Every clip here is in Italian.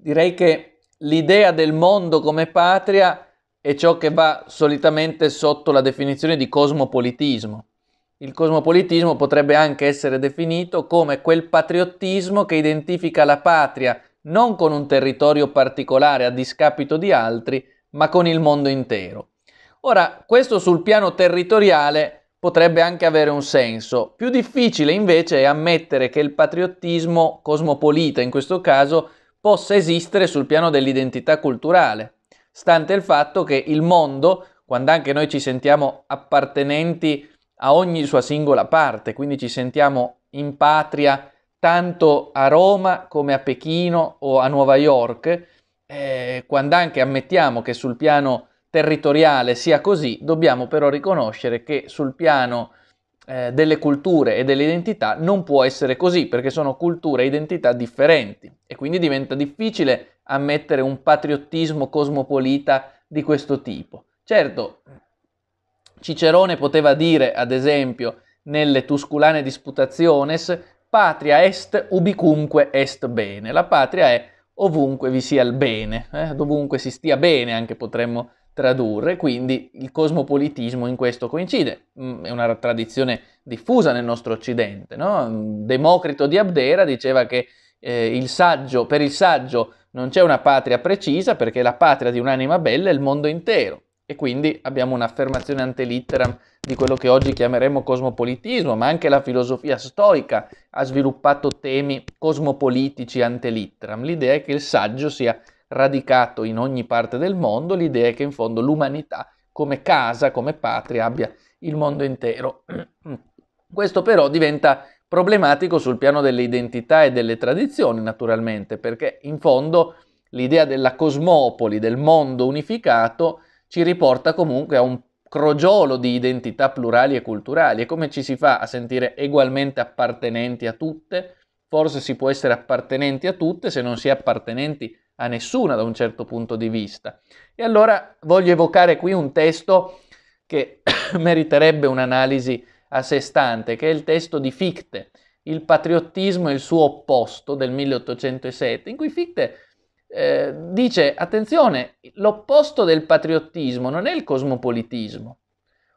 direi che l'idea del mondo come patria è ciò che va solitamente sotto la definizione di cosmopolitismo. Il cosmopolitismo potrebbe anche essere definito come quel patriottismo che identifica la patria non con un territorio particolare a discapito di altri, ma con il mondo intero. Ora, questo sul piano territoriale potrebbe anche avere un senso. Più difficile invece è ammettere che il patriottismo cosmopolita in questo caso possa esistere sul piano dell'identità culturale, stante il fatto che il mondo, quando anche noi ci sentiamo appartenenti a ogni sua singola parte, quindi ci sentiamo in patria tanto a Roma come a Pechino o a Nuova York, eh, quando anche ammettiamo che sul piano territoriale sia così, dobbiamo però riconoscere che sul piano eh, delle culture e delle identità non può essere così, perché sono culture e identità differenti e quindi diventa difficile ammettere un patriottismo cosmopolita di questo tipo. Certo, Cicerone poteva dire, ad esempio, nelle Tusculane Disputationes, patria est ubicunque est bene, la patria è ovunque vi sia il bene, eh? dovunque si stia bene anche potremmo dire tradurre, quindi il cosmopolitismo in questo coincide, mm, è una tradizione diffusa nel nostro occidente, no? Mm, Democrito di Abdera diceva che eh, il saggio, per il saggio non c'è una patria precisa perché la patria di un'anima bella è il mondo intero e quindi abbiamo un'affermazione ante litteram di quello che oggi chiameremo cosmopolitismo, ma anche la filosofia stoica ha sviluppato temi cosmopolitici ante litteram, L'idea è che il saggio sia radicato in ogni parte del mondo l'idea è che in fondo l'umanità come casa, come patria abbia il mondo intero. Questo però diventa problematico sul piano delle identità e delle tradizioni, naturalmente, perché in fondo l'idea della cosmopoli, del mondo unificato, ci riporta comunque a un crogiolo di identità plurali e culturali. E come ci si fa a sentire ugualmente appartenenti a tutte? Forse si può essere appartenenti a tutte se non si è appartenenti a a nessuna da un certo punto di vista. E allora voglio evocare qui un testo che meriterebbe un'analisi a sé stante, che è il testo di Fichte, Il patriottismo e il suo opposto del 1807, in cui Fichte eh, dice, attenzione, l'opposto del patriottismo non è il cosmopolitismo,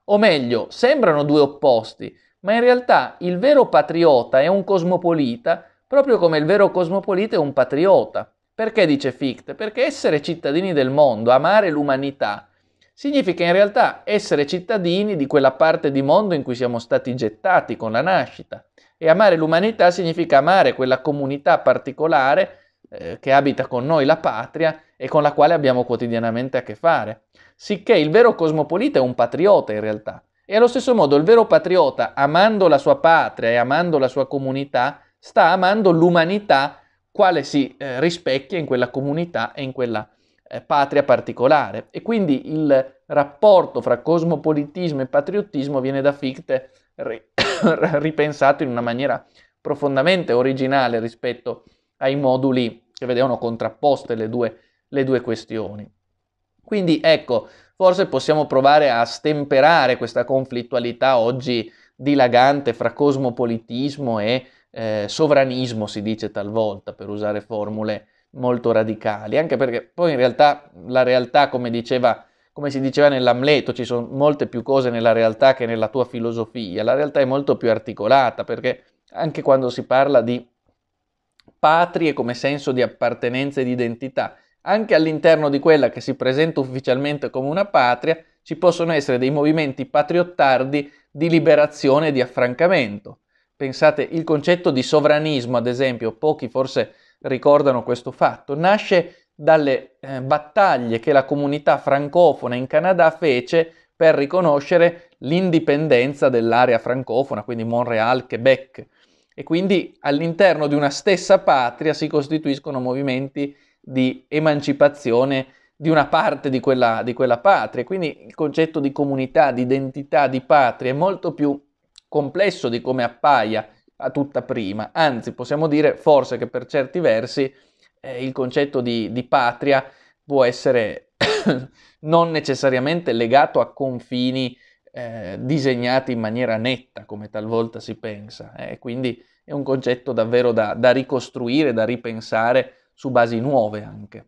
o meglio, sembrano due opposti, ma in realtà il vero patriota è un cosmopolita, proprio come il vero cosmopolita è un patriota. Perché dice Fichte? Perché essere cittadini del mondo, amare l'umanità, significa in realtà essere cittadini di quella parte di mondo in cui siamo stati gettati con la nascita. E amare l'umanità significa amare quella comunità particolare eh, che abita con noi la patria e con la quale abbiamo quotidianamente a che fare. Sicché il vero cosmopolita è un patriota in realtà. E allo stesso modo il vero patriota, amando la sua patria e amando la sua comunità, sta amando l'umanità quale si eh, rispecchia in quella comunità e in quella eh, patria particolare. E quindi il rapporto fra cosmopolitismo e patriottismo viene da Fichte ri- ripensato in una maniera profondamente originale rispetto ai moduli che vedevano contrapposte le due, le due questioni. Quindi ecco, forse possiamo provare a stemperare questa conflittualità oggi dilagante fra cosmopolitismo e eh, sovranismo, si dice talvolta, per usare formule molto radicali, anche perché poi in realtà la realtà, come, diceva, come si diceva nell'Amleto, ci sono molte più cose nella realtà che nella tua filosofia, la realtà è molto più articolata, perché anche quando si parla di patrie come senso di appartenenza e di identità, anche all'interno di quella che si presenta ufficialmente come una patria, ci possono essere dei movimenti patriottardi di liberazione e di affrancamento. Pensate, il concetto di sovranismo, ad esempio, pochi forse ricordano questo fatto, nasce dalle eh, battaglie che la comunità francofona in Canada fece per riconoscere l'indipendenza dell'area francofona, quindi Montreal, Quebec. E quindi all'interno di una stessa patria si costituiscono movimenti di emancipazione di una parte di quella, di quella patria. Quindi il concetto di comunità, di identità, di patria è molto più complesso di come appaia a tutta prima, anzi possiamo dire forse che per certi versi eh, il concetto di, di patria può essere non necessariamente legato a confini eh, disegnati in maniera netta, come talvolta si pensa. Eh, quindi è un concetto davvero da, da ricostruire, da ripensare su basi nuove anche.